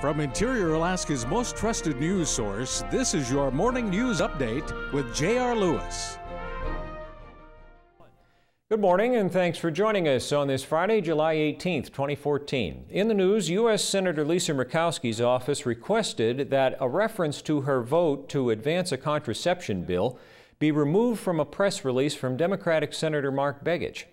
From Interior Alaska's most trusted news source, this is your morning news update with J.R. Lewis. Good morning and thanks for joining us on this Friday, July 18th, 2014. In the news, U.S. Senator Lisa Murkowski's office requested that a reference to her vote to advance a contraception bill be removed from a press release from Democratic Senator Mark Begich.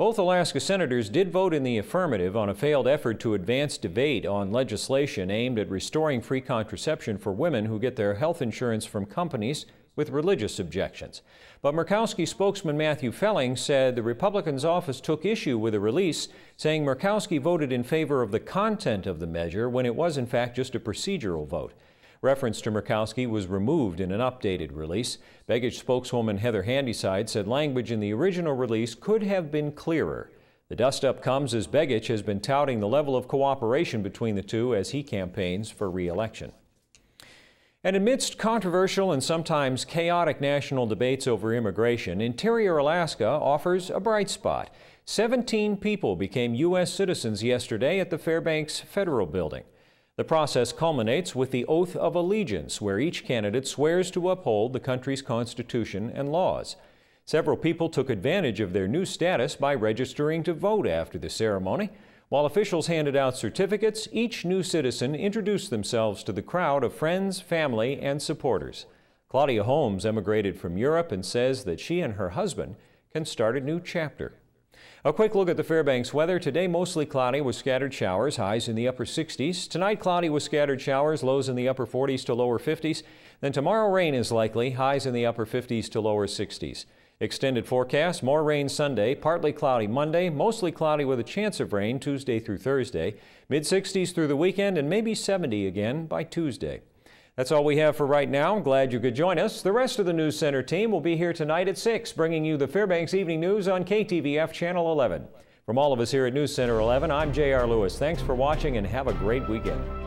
Both Alaska senators did vote in the affirmative on a failed effort to advance debate on legislation aimed at restoring free contraception for women who get their health insurance from companies with religious objections. But Murkowski spokesman Matthew Felling said the Republicans' office took issue with the release, saying Murkowski voted in favor of the content of the measure when it was in fact just a procedural vote. Reference to Murkowski was removed in an updated release. Baggage spokeswoman Heather Handyside said language in the original release could have been clearer. The dust-up comes as Begich has been touting the level of cooperation between the two as he campaigns for re-election. And amidst controversial and sometimes chaotic national debates over immigration, Interior Alaska offers a bright spot. 17 people became U.S. citizens yesterday at the Fairbanks Federal Building. The process culminates with the Oath of Allegiance, where each candidate swears to uphold the country's constitution and laws. Several people took advantage of their new status by registering to vote after the ceremony. While officials handed out certificates, each new citizen introduced themselves to the crowd of friends, family, and supporters. Claudia Holmes emigrated from Europe and says that she and her husband can start a new chapter a quick look at the Fairbanks weather. Today, mostly cloudy with scattered showers, highs in the upper 60s. Tonight, cloudy with scattered showers, lows in the upper 40s to lower 50s. Then tomorrow, rain is likely, highs in the upper 50s to lower 60s. Extended forecast, more rain Sunday, partly cloudy Monday, mostly cloudy with a chance of rain Tuesday through Thursday, mid 60s through the weekend, and maybe 70 again by Tuesday. That's all we have for right now. I'm glad you could join us. The rest of the News Center team will be here tonight at 6, bringing you the Fairbanks Evening News on KTVF Channel 11. From all of us here at News Center 11, I'm J.R. Lewis. Thanks for watching and have a great weekend.